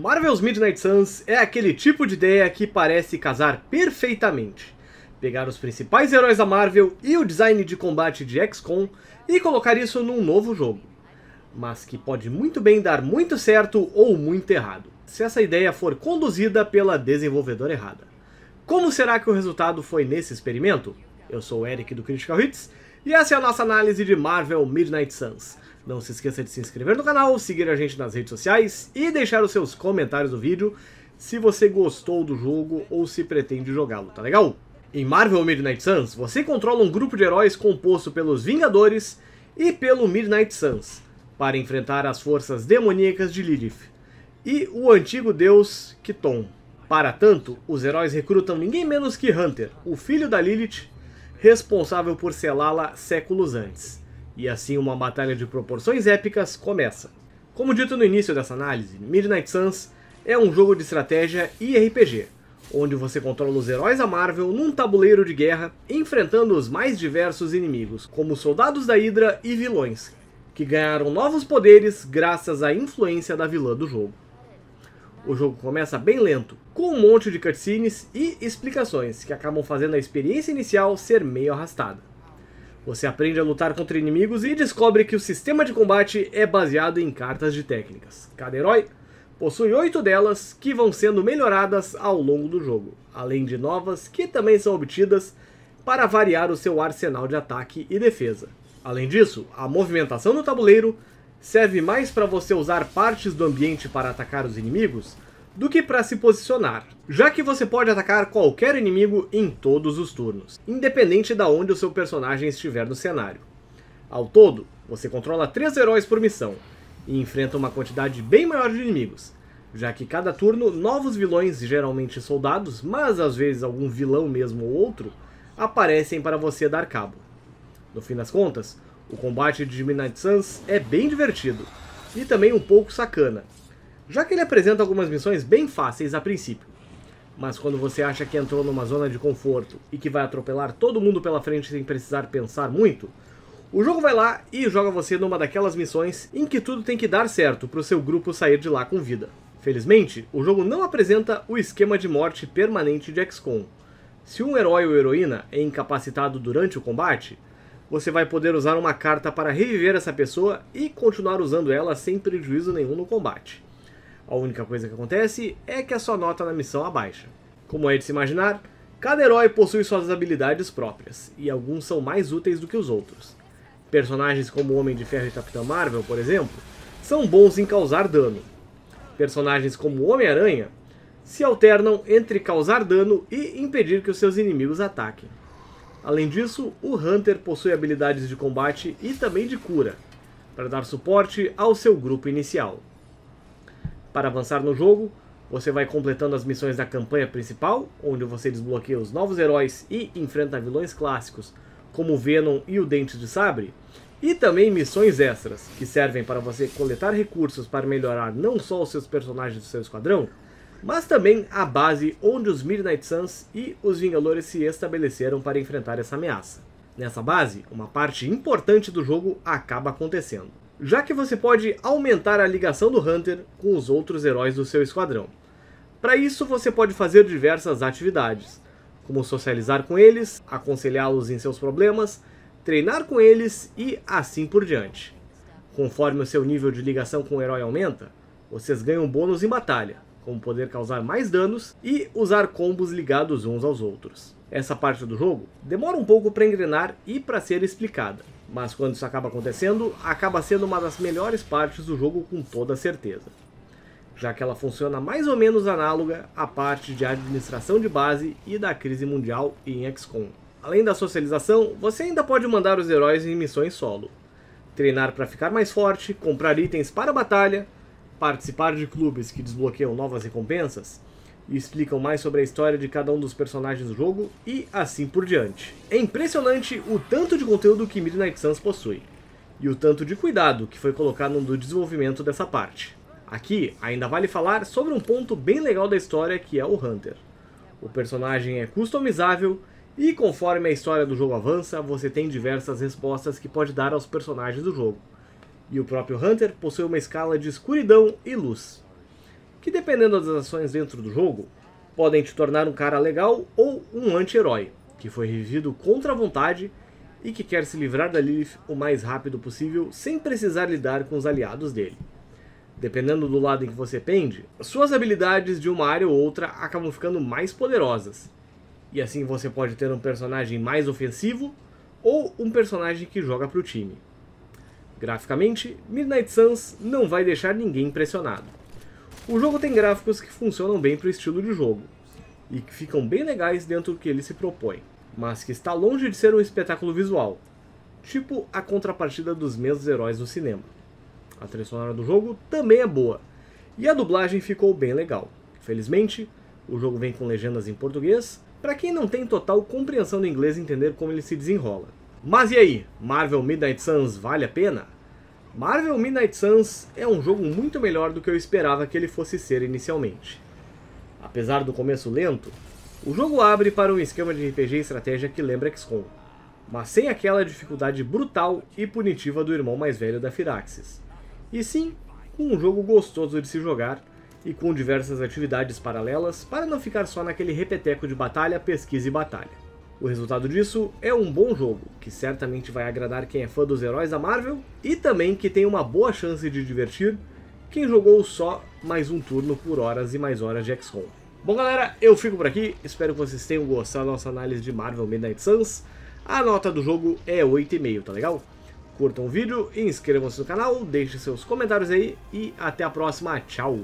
Marvel's Midnight Suns é aquele tipo de ideia que parece casar perfeitamente. Pegar os principais heróis da Marvel e o design de combate de XCOM e colocar isso num novo jogo. Mas que pode muito bem dar muito certo ou muito errado, se essa ideia for conduzida pela desenvolvedora errada. Como será que o resultado foi nesse experimento? Eu sou o Eric do Critical Hits e essa é a nossa análise de Marvel Midnight Suns. Não se esqueça de se inscrever no canal, seguir a gente nas redes sociais e deixar os seus comentários do vídeo se você gostou do jogo ou se pretende jogá-lo, tá legal? Em Marvel Midnight Suns, você controla um grupo de heróis composto pelos Vingadores e pelo Midnight Suns para enfrentar as forças demoníacas de Lilith e o antigo deus Kiton. Para tanto, os heróis recrutam ninguém menos que Hunter, o filho da Lilith, responsável por selá-la séculos antes. E assim uma batalha de proporções épicas começa. Como dito no início dessa análise, Midnight Suns é um jogo de estratégia e RPG, onde você controla os heróis da Marvel num tabuleiro de guerra, enfrentando os mais diversos inimigos, como soldados da Hydra e vilões, que ganharam novos poderes graças à influência da vilã do jogo. O jogo começa bem lento, com um monte de cutscenes e explicações que acabam fazendo a experiência inicial ser meio arrastada. Você aprende a lutar contra inimigos e descobre que o sistema de combate é baseado em cartas de técnicas. Cada herói possui oito delas que vão sendo melhoradas ao longo do jogo, além de novas que também são obtidas para variar o seu arsenal de ataque e defesa. Além disso, a movimentação no tabuleiro serve mais para você usar partes do ambiente para atacar os inimigos do que para se posicionar, já que você pode atacar qualquer inimigo em todos os turnos, independente de onde o seu personagem estiver no cenário. Ao todo, você controla 3 heróis por missão e enfrenta uma quantidade bem maior de inimigos, já que cada turno novos vilões, geralmente soldados, mas às vezes algum vilão mesmo ou outro, aparecem para você dar cabo. No fim das contas, o combate de Midnight Suns é bem divertido e também um pouco sacana, já que ele apresenta algumas missões bem fáceis a princípio. Mas quando você acha que entrou numa zona de conforto e que vai atropelar todo mundo pela frente sem precisar pensar muito, o jogo vai lá e joga você numa daquelas missões em que tudo tem que dar certo para o seu grupo sair de lá com vida. Felizmente, o jogo não apresenta o esquema de morte permanente de XCOM. Se um herói ou heroína é incapacitado durante o combate, você vai poder usar uma carta para reviver essa pessoa e continuar usando ela sem prejuízo nenhum no combate. A única coisa que acontece é que a sua nota na missão abaixa. Como é de se imaginar, cada herói possui suas habilidades próprias, e alguns são mais úteis do que os outros. Personagens como o Homem de Ferro e Capitão Marvel, por exemplo, são bons em causar dano. Personagens como o Homem-Aranha se alternam entre causar dano e impedir que os seus inimigos ataquem. Além disso, o Hunter possui habilidades de combate e também de cura, para dar suporte ao seu grupo inicial. Para avançar no jogo, você vai completando as missões da campanha principal, onde você desbloqueia os novos heróis e enfrenta vilões clássicos, como Venom e o Dente de Sabre, e também missões extras, que servem para você coletar recursos para melhorar não só os seus personagens do seu esquadrão, mas também a base onde os Midnight Suns e os Vingadores se estabeleceram para enfrentar essa ameaça. Nessa base, uma parte importante do jogo acaba acontecendo já que você pode aumentar a ligação do Hunter com os outros heróis do seu esquadrão. Para isso, você pode fazer diversas atividades, como socializar com eles, aconselhá-los em seus problemas, treinar com eles e assim por diante. Conforme o seu nível de ligação com o herói aumenta, vocês ganham bônus em batalha, como poder causar mais danos e usar combos ligados uns aos outros. Essa parte do jogo demora um pouco para engrenar e para ser explicada, mas quando isso acaba acontecendo, acaba sendo uma das melhores partes do jogo com toda certeza, já que ela funciona mais ou menos análoga à parte de administração de base e da crise mundial em XCOM. Além da socialização, você ainda pode mandar os heróis em missões solo, treinar para ficar mais forte, comprar itens para a batalha, participar de clubes que desbloqueiam novas recompensas e explicam mais sobre a história de cada um dos personagens do jogo e assim por diante. É impressionante o tanto de conteúdo que Midnight Suns possui e o tanto de cuidado que foi colocado no desenvolvimento dessa parte. Aqui ainda vale falar sobre um ponto bem legal da história que é o Hunter. O personagem é customizável e conforme a história do jogo avança, você tem diversas respostas que pode dar aos personagens do jogo. E o próprio Hunter possui uma escala de escuridão e luz que dependendo das ações dentro do jogo, podem te tornar um cara legal ou um anti-herói, que foi revivido contra a vontade e que quer se livrar da Lilith o mais rápido possível sem precisar lidar com os aliados dele. Dependendo do lado em que você pende, suas habilidades de uma área ou outra acabam ficando mais poderosas. E assim você pode ter um personagem mais ofensivo ou um personagem que joga para o time. Graficamente, Midnight Suns não vai deixar ninguém impressionado. O jogo tem gráficos que funcionam bem para o estilo de jogo, e que ficam bem legais dentro do que ele se propõe, mas que está longe de ser um espetáculo visual, tipo a contrapartida dos mesmos heróis do cinema. A trilha sonora do jogo também é boa, e a dublagem ficou bem legal. Felizmente, o jogo vem com legendas em português, para quem não tem total compreensão do inglês entender como ele se desenrola. Mas e aí, Marvel Midnight Suns vale a pena? Marvel Midnight Suns é um jogo muito melhor do que eu esperava que ele fosse ser inicialmente. Apesar do começo lento, o jogo abre para um esquema de RPG e estratégia que lembra XCOM, mas sem aquela dificuldade brutal e punitiva do irmão mais velho da Firaxis. E sim, com um jogo gostoso de se jogar e com diversas atividades paralelas para não ficar só naquele repeteco de batalha, pesquisa e batalha. O resultado disso é um bom jogo, que certamente vai agradar quem é fã dos heróis da Marvel e também que tem uma boa chance de divertir quem jogou só mais um turno por horas e mais horas de XCOM. Bom galera, eu fico por aqui, espero que vocês tenham gostado da nossa análise de Marvel Midnight Suns. A nota do jogo é 8,5, tá legal? Curtam o vídeo, inscrevam-se no canal, deixem seus comentários aí e até a próxima, tchau!